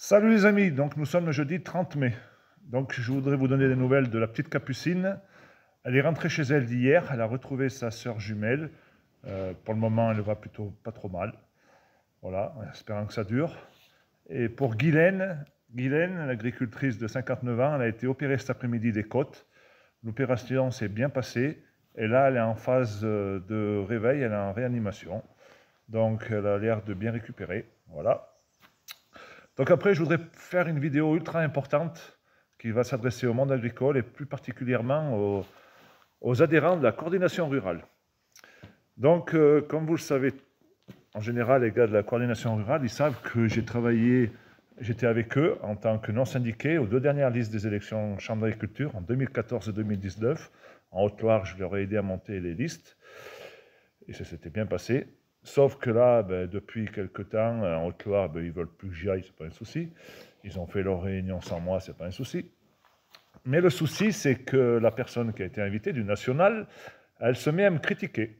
Salut les amis, donc nous sommes le jeudi 30 mai. Donc je voudrais vous donner des nouvelles de la petite Capucine. Elle est rentrée chez elle d'hier, elle a retrouvé sa sœur jumelle. Euh, pour le moment, elle va plutôt pas trop mal. Voilà, en espérant que ça dure. Et pour Guylaine, Guylaine, l'agricultrice de 59 ans, elle a été opérée cet après-midi des côtes. L'opération s'est bien passée. Et là, elle est en phase euh, de réveil, elle est en réanimation. Donc, elle a l'air de bien récupérer. Voilà. Donc après, je voudrais faire une vidéo ultra importante qui va s'adresser au monde agricole et plus particulièrement aux, adhérents de la coordination rurale. Donc, euh, comme vous le savez, en général, les gars de la coordination rurale, ils savent que j'ai travaillé, j'étais avec eux en tant que non syndiqué aux deux dernières listes des élections Chambre d'agriculture en 2014 et 2019. En Haute-Loire, je leur ai aidé à monter les listes et ça s'était bien passé. Sauf que là, ben, depuis quelque temps, en Haute-Loire, ils ben, ils veulent plus que j'y aille, c'est pas un souci. Ils ont fait leur réunion sans moi, c'est pas un souci. Mais le souci, c'est que la personne qui a été invitée du national, elle se met à me critiquer.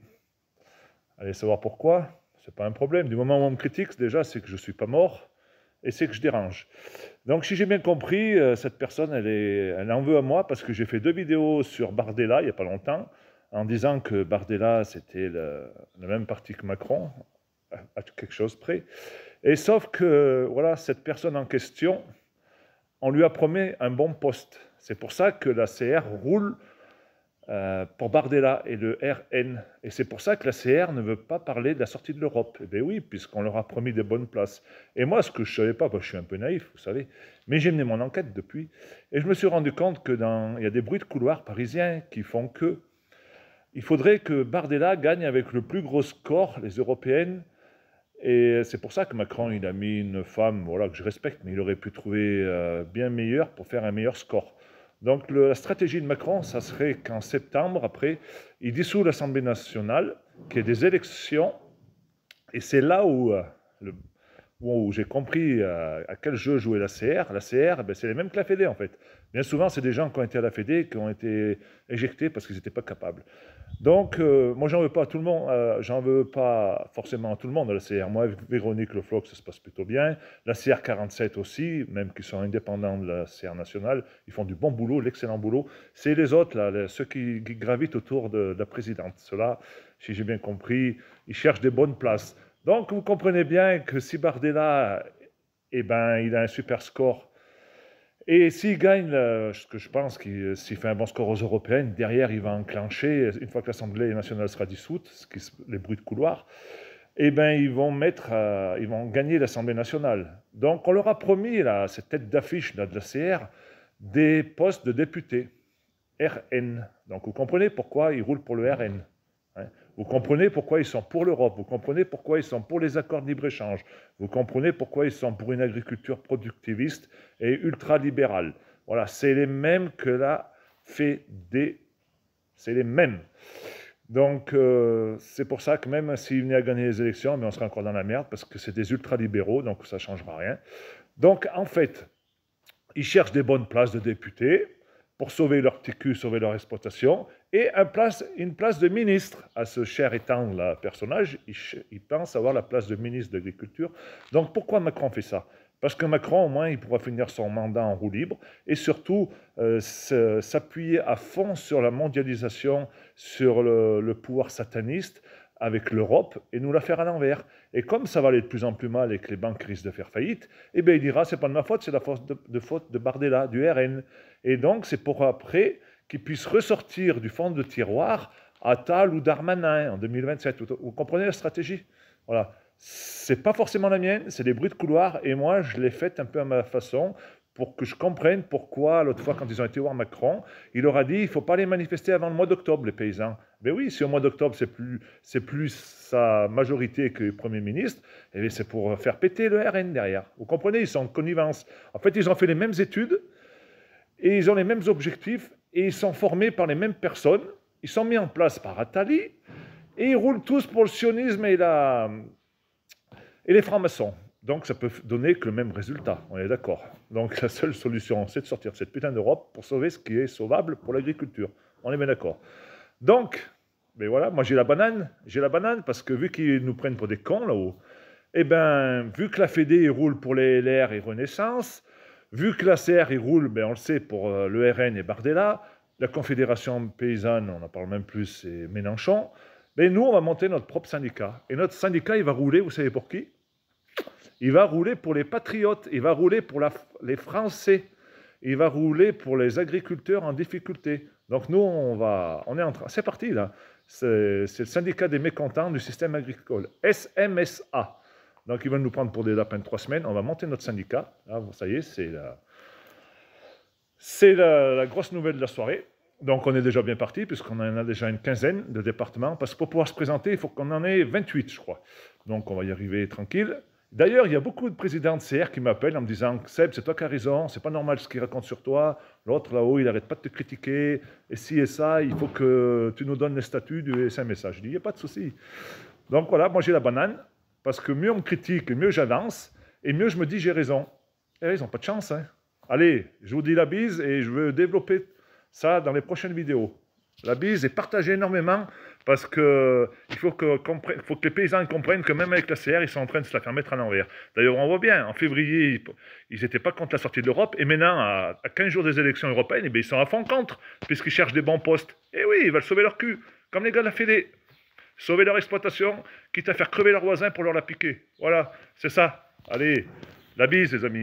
Allez savoir pourquoi, n'est pas un problème. Du moment où on me critique, déjà, c'est que je suis pas mort et c'est que je dérange. Donc, si j'ai bien compris, euh, cette personne, elle, est, elle en veut à moi parce que j'ai fait deux vidéos sur Bardella il y a pas longtemps en disant que Bardella, c'était le, même parti que Macron, à, quelque chose près. Et sauf que, voilà, cette personne en question, on lui a promis un bon poste. C'est pour ça que la CR roule euh, pour Bardella et le RN. Et c'est pour ça que la CR ne veut pas parler de la sortie de l'Europe. Eh bien oui, puisqu'on leur a promis des bonnes places. Et moi, ce que je ne savais pas, bah, je suis un peu naïf, vous savez, mais j'ai mené mon enquête depuis, et je me suis rendu compte que il y a des bruits de couloirs parisiens qui font que il faudrait que Bardella gagne avec le plus gros score les européennes. Et c'est pour ça que Macron, il a mis une femme voilà, que je respecte, mais il aurait pu trouver euh, bien meilleure pour faire un meilleur score. Donc la stratégie de Macron, ça serait qu'en septembre, après, il dissout l'Assemblée nationale, qu'il y ait des élections. Et c'est là où euh, le, où j'ai compris euh, à, quel jeu jouait la CR. La CR, eh ben, c'est les mêmes que la Fédé en fait. Bien souvent, c'est des gens qui ont été à la Fédé qui ont été éjectés parce qu'ils n'étaient pas capables. Donc, euh, moi, j'en veux pas à tout le monde. Euh, j'en veux pas forcément à tout le monde à la CR. Moi, avec Véronique Le Floc, ça se passe plutôt bien. La CR 47 aussi, même qu'ils sont indépendants de la CR nationale, ils font du bon boulot, l'excellent boulot. C'est les autres, là, ceux qui, gravitent autour de, de la présidente. cela si j'ai bien compris, ils cherchent des bonnes places. Donc, vous comprenez bien que si Bardella, eh ben, il a un super score. Et s'il gagne, euh, ce que je pense, qu'il, euh, s'il fait un bon score aux européennes, derrière, il va enclencher, euh, une fois que l'Assemblée nationale sera dissoute, ce qui, les bruits de couloir, eh ben, ils, vont mettre, ils vont gagner l'Assemblée nationale. Donc, on leur a promis, là, cette tête d'affiche de la CR, des postes de députés, RN. Donc, vous comprenez pourquoi ils roulent pour le RN. Hein. Vous comprenez pourquoi ils sont pour l'Europe, vous comprenez pourquoi ils sont pour les accords de libre-échange, vous comprenez pourquoi ils sont pour une agriculture productiviste et ultralibérale. Voilà, c'est les mêmes que la FED. C'est les mêmes. Donc, euh, c'est pour ça que même s'ils venaient à gagner les élections, mais on serait encore dans la merde parce que c'est des ultralibéraux, donc ça ne changera rien. Donc, en fait, ils cherchent des bonnes places de députés pour sauver leur petit cul, sauver leur exploitation et place, une place de ministre à ce cher Étang, là, personnage. Il, pense avoir la place de ministre d'agriculture. Donc pourquoi Macron fait ça Parce que Macron, au moins, il pourra finir son mandat en roue libre et surtout euh, s'appuyer à fond sur la mondialisation, sur le, pouvoir sataniste avec l'Europe et nous la faire à l'envers. Et comme ça va aller de plus en plus mal et que les banques risquent de faire faillite, eh bien il dira c'est pas de ma faute, c'est la de, faute de Bardella, du RN. Et donc c'est pour après qui puisse ressortir du fond de tiroir tal ou Darmanin en 2027. Vous comprenez la stratégie Voilà. C'est pas forcément la mienne, c'est des bruits de couloir et moi je l'ai fait un peu à ma façon pour que je comprenne pourquoi l'autre fois quand ils ont été voir Macron, il leur a dit il faut pas les manifester avant le mois d'octobre les paysans. Mais ben oui, si au mois d'octobre c'est plus c'est plus sa majorité que le premier ministre, et eh c'est pour faire péter le RN derrière. Vous comprenez, ils sont en connivence. En fait, ils ont fait les mêmes études et ils ont les mêmes objectifs et ils sont formés par les mêmes personnes, ils sont mis en place par Attali, et ils roulent tous pour le sionisme et, et les francs-maçons. Donc ça peut donner que le même résultat, on est d'accord. Donc la seule solution, c'est de sortir de cette putain d'Europe pour sauver ce qui est sauvable pour l'agriculture. On est bien d'accord. Donc, ben voilà, moi j'ai la banane, j'ai la banane parce que vu qu'ils nous prennent pour des cons là-haut, et eh ben, vu que la Fédé roule pour les LR et Renaissance, Vu que la CR, il roule, mais ben, on le sait, pour euh, le RN et Bardella, la Confédération paysanne, on en parle même plus, c'est Mélenchon, Mais ben, nous, on va monter notre propre syndicat. Et notre syndicat, il va rouler, vous savez pour qui Il va rouler pour les patriotes, il va rouler pour la, les Français, il va rouler pour les agriculteurs en difficulté. Donc nous, on, va, on est en train... C'est parti, là. C'est le syndicat des mécontents du système agricole, SMSA. Donc ils veulent nous prendre pour des lapins de trois semaines. On va monter notre syndicat. vous ça y est, c'est la... C'est la, grosse nouvelle de la soirée. Donc on est déjà bien parti, puisqu'on en a déjà une quinzaine de départements, parce que pour pouvoir se présenter, il faut qu'on en ait 28, je crois. Donc on va y arriver tranquille. D'ailleurs, il y a beaucoup de présidents de CR qui m'appellent en me disant « Seb, c'est toi qui as raison, c'est pas normal ce qu'ils racontent sur toi, l'autre là-haut, il n'arrête pas de te critiquer, et si et ça, il faut que tu nous donnes les statuts du SMS. » Je dis « Il n'y a pas de souci. » Donc voilà, moi j'ai la banane, parce que mieux on me critique, mieux j'avance, et mieux je me dis j'ai raison. Et eh, ils n'ont pas de chance. Hein. Allez, je vous dis la bise et je veux développer ça dans les prochaines vidéos. La bise est partagée énormément parce que il faut que, faut que les paysans comprennent que même avec la CR, ils sont en train de se la faire mettre à l'envers. D'ailleurs, on voit bien, en février, ils n'étaient pas contre la sortie de l'Europe, et maintenant, à, 15 jours des élections européennes, eh ils sont à fond contre, puisqu'ils cherchent des bons postes. Et eh oui, ils veulent sauver leur cul, comme les gars de la Fédé sauver leur exploitation, quitte à faire crever leurs voisins pour leur la piquer. Voilà, c'est ça. Allez, la bise les amis.